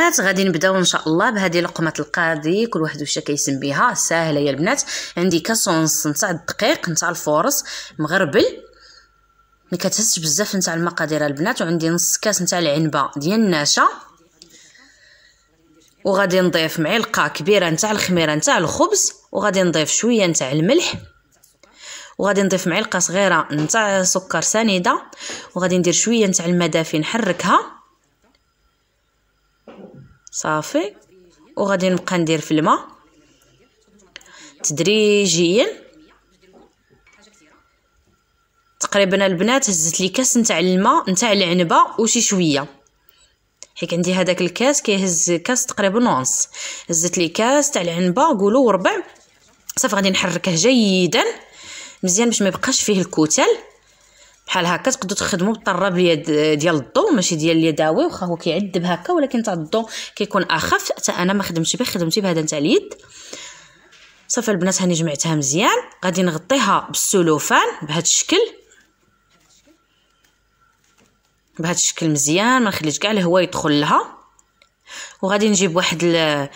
البنات غادي نبداو ان شاء الله بهذه لقمه القاضي كل واحد وش كيسم بها ساهله يا البنات عندي كاسونس نتاع الدقيق نتاع الفورص مغربل ما كتهزش بزاف نتاع المقادير البنات وعندي نص كاس نتاع العنبه ديال النشا وغادي نضيف معلقه كبيره نتاع الخميره نتاع الخبز وغادي نضيف شويه نتاع الملح وغادي نضيف معلقه صغيره نتاع سكر سنيده وغادي ندير شويه نتاع الماء دافي نحركها صافي وغادي نبقى ندير في الماء تدريجيا تقريبا البنات هزت لي كاس نتاع الماء نتاع العنبه وشي شويه حيت عندي هذاك الكاس كيهز كاس تقريبا ونص هزت لي كاس تاع العنبه قولوا ربع صافي غادي نحركه جيدا مزيان باش ما يبقاش فيه الكتل بحال هكا تقدروا تخدموا بالطراب اليد ديال الضو ماشي ديال اليداوي واخا هو كيعذب هكا ولكن تاع الضو كيكون اخف حتى انا ما خدمتش به خدمتي بهذا نتاع اليد صافي البنات هاني جمعتها مزيان غادي نغطيها بالسلوفان بهذا الشكل بهذا الشكل مزيان ما نخليش كاع الهواء يدخل لها وغادي نجيب واحد ال...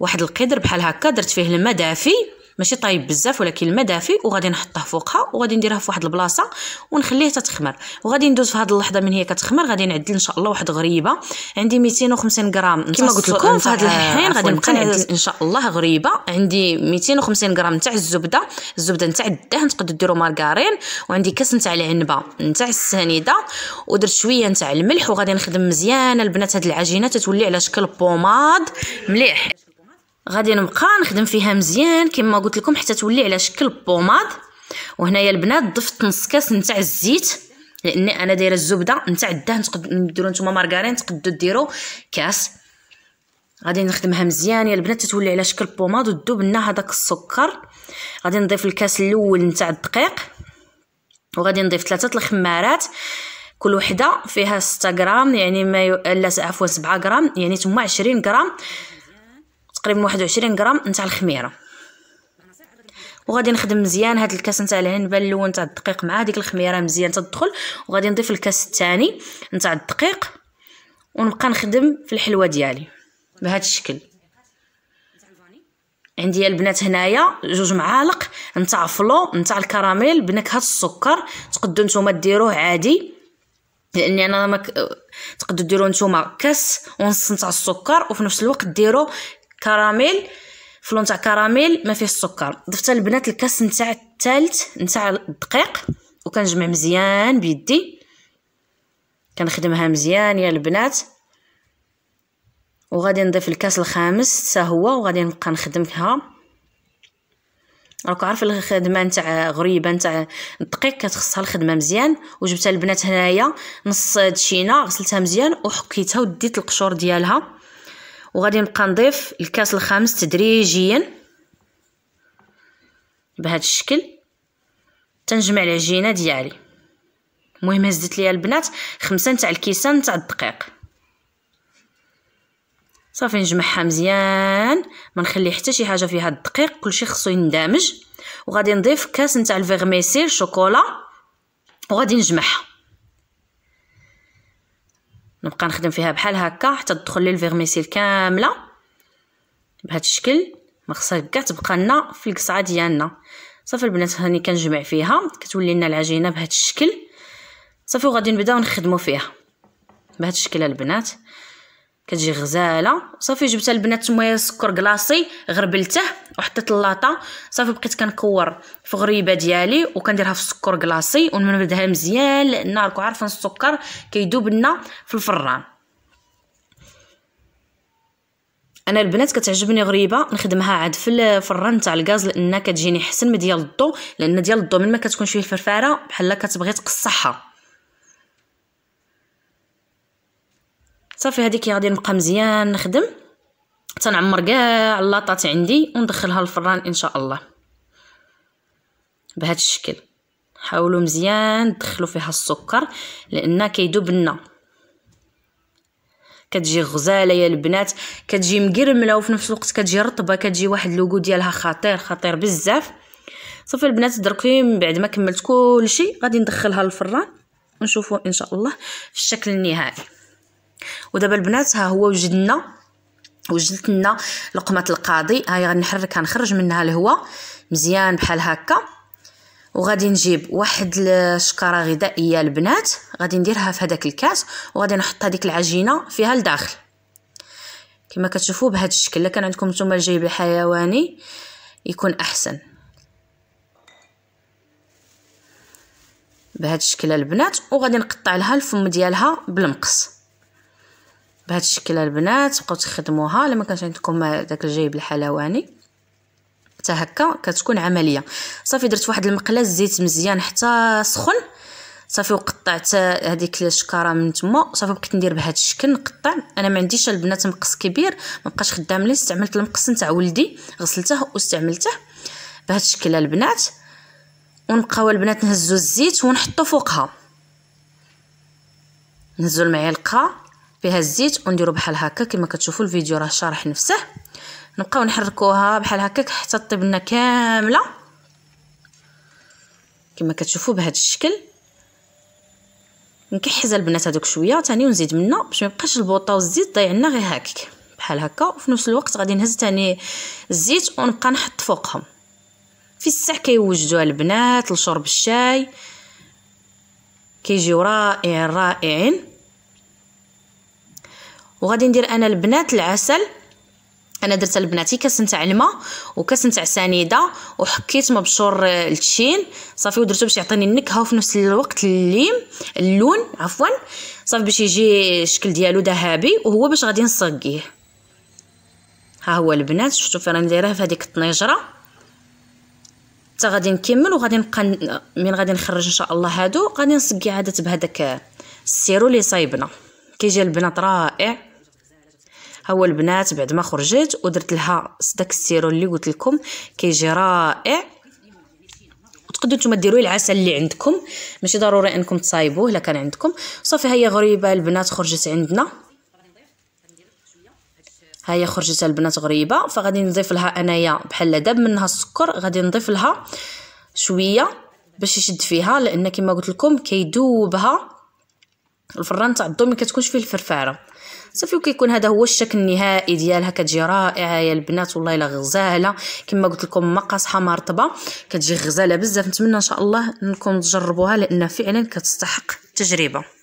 واحد القدر بحال هكا درت فيه الماء دافي ماشي طايب بزاف ولكن الماء دافي وغادي نحطه فوقها وغادي نديرها في واحد البلاصه ونخليه تتخمر وغادي ندوز في هذه اللحظه من هي كتخمر غادي نعدل ان شاء الله واحد غريبه عندي 250 غرام كما قلت لكم في هذا الحين غادي نبقى نعدل ان شاء الله غريبه عندي 250 غرام تاع الزبده الزبده نتاع الدهن تقدروا ديروا مارغارين وعندي كاس نتاع العنبه نتاع السنيده ودرت شويه نتاع الملح وغادي نخدم مزيان البنات هاد العجينه تتولي على شكل بوماد مليح غادي نبقى نخدم فيها مزيان كما قلت لكم حتى تولي على شكل بوماد وهنايا البنات ضفت نص كاس نتاع الزيت لاني انا دايره الزبده نتاع الدهن تقدروا نتوما مارغرين تقدروا ديروا كاس غادي نخدمها مزيان يا البنات تتولي على شكل بوماد وتذوب لنا هذاك السكر غادي نضيف الكاس الاول نتاع الدقيق وغادي نضيف ثلاثه الخمارات كل وحده فيها 6 غرام يعني ما ي... لا عفوا 7 غرام يعني تما 20 غرام تقريبا واحد وعشرين غرام نتاع الخميره وغادي نخدم مزيان هاد الكاس نتاع الهنبه اللون نتاع الدقيق مع هذيك الخميره مزيان تدخل وغادي نضيف الكاس الثاني نتاع الدقيق ونبقى نخدم في الحلوه ديالي بهذا الشكل عندي البنات هنايا جوج معالق نتاع فلو نتاع الكراميل بنكهه السكر تقدو نتوما ديروه عادي لاني انا ما مك... تقدروا ديروا نتوما كاس ونص نتاع السكر وفي نفس الوقت ديروا كراميل فلون تاع كراميل ما فيه السكر ضفت البنات الكاس نتاع الثالث نتاع الدقيق وكنجمع مزيان بيدي كنخدمها مزيان يا البنات وغادي نضيف الكاس الخامس حتى هو وغادي نبقى نخدمها راكو عارف الخدمه نتاع غريبه نتاع الدقيق كتخصها الخدمه مزيان وجبتها البنات هنايا نص دشينه غسلتها مزيان وحكيتها وديت القشور ديالها وغادي نبقى نضيف الكاس الخامس تدريجيا بهذا الشكل تنجمع العجينه ديالي المهم هزت ليا البنات خمسة نتاع الكيسان نتاع الدقيق صافي نجمعها مزيان ما نخلي حتى شي حاجه فيها الدقيق كلشي خصو يندمج وغادي نضيف كاس نتاع الفيغميسيل شوكولا وغادي نجمعها نبقى نخدم فيها بحال هكا حتى تدخل لي الفيرميسيل كامله بهذا الشكل ما خصها كاع تبقى لنا في القصعه ديالنا صافي البنات هاني كنجمع فيها كتولي لنا العجينه بهذا الشكل صافي وغادي نبداو نخدموا فيها بهذا الشكل البنات كتجي غزاله صافي جبتها البنات تما سكر كلاصي غربلته وحطيت اللاطه صافي بقيت كنكور في غريبه ديالي وكنديرها في السكر كلاصي ونمدها مزيان لان راكم عارفين السكر كيدوب لنا في الفران انا البنات كتعجبني غريبه نخدمها عاد في الفران تاع الغاز لان كتجيني حسن من ديال الضو لان ديال الضو من ما كتكونش فيه الفرفاره بحال كتبغي تقصحها صافي هذيك غادي نبقى مزيان نخدم تنعمر كاع اللاطات عندي وندخلها الفران ان شاء الله بهذا الشكل حاولوا مزيان تدخلوا فيها السكر لان كيدوب لنا كتجي غزاله يا البنات كتجي مقرمله وفي نفس الوقت كتجي رطبه كتجي واحد لوغو ديالها خطير خطير بزاف صافي البنات دركي من بعد ما كملت كلشي غادي ندخلها للفران ونشوفوا ان شاء الله في الشكل النهائي ودابا البنات ها هو وجدنا وجدت لنا لقمه القاضي هاي غنحرك غنخرج منها الهواء مزيان بحال هكا وغادي نجيب واحد الشكاره غذائيه البنات غادي نديرها في هذاك الكاس وغادي نحط هذيك العجينه فيها لداخل كما كتشوفوا بهذا الشكل كان عندكم نتوما الجيب الحيواني يكون احسن بهذا الشكل البنات وغادي نقطع لها الفم ديالها بالمقص بهذا الشكل البنات بقاو تخدموها الا ما كانش عندكم داك الجيب الحلواني حتى هكا كتكون عمليه صافي درت واحد المقله الزيت مزيان حتى سخن صافي وقطعت هذيك الشكاره من تما صافي بقيت ندير بهذا الشكل نقطع انا ما عنديش البنات مقص كبير ما بقاش خدام لي استعملت المقص نتاع ولدي غسلته واستعملته بهذا الشكل البنات ونبقاو البنات نهزو الزيت ونحطو فوقها نهزو المعلقه فيها الزيت ونديرو بحال هكا كما كتشوفوا الفيديو راه شارح نفسه نبقاو نحركوها بحال هكا حتى طيب لنا كامله كما كتشوفوا بهذا الشكل نكحز البنات هذوك شويه ثاني ونزيد منها باش ما يبقاش البوطه والزيت ضايع لنا غير هكاك بحال هكا وفي نفس الوقت غادي نهز ثاني الزيت ونبقى نحط فوقهم في الساع كيوجدوها البنات لشرب الشاي كيجيو رائعين رائعين وغادي ندير انا البنات العسل انا درت البناتي كاس نتاع الماء وكاس نتاع سنيده وحكيت مبشور التشين صافي ودرتو باش يعطيني النكهه وفي نفس الوقت الليم اللون عفوا صافي باش يجي الشكل ديالو ذهبي وهو باش غادي نصقيه ها هو البنات شفتوا فين راني دايره في هذيك الطنيجره حتى غادي نكمل وغادي نبقى من غادي نخرج ان شاء الله هادو غادي نصقي عادة بهذاك السيرو اللي صايبنا كيجي البنات رائع ها هو البنات بعد ما خرجت ودرت لها داك السيرو اللي قلت لكم كيجي رائع تقدروا نتوما ديروا العسل اللي عندكم ماشي ضروري انكم تصايبوه الا كان عندكم صافي هي غريبه البنات خرجت عندنا هي خرجت البنات غريبه فغادي نضيف لها انايا بحال داب منها السكر غادي نضيف لها شويه باش يشد فيها لان كما قلت لكم كيذوبها الفران تاع الضو ما كتكونش فيه الفرفاره صافي وكيكون هذا هو الشكل النهائي ديالها كتجي رائعه يا البنات والله الا غزاله كما قلت لكم ما قاصحه ما رطبه كتجي غزاله بزاف نتمنى ان شاء الله انكم تجربوها لان فعلا كتستحق التجربه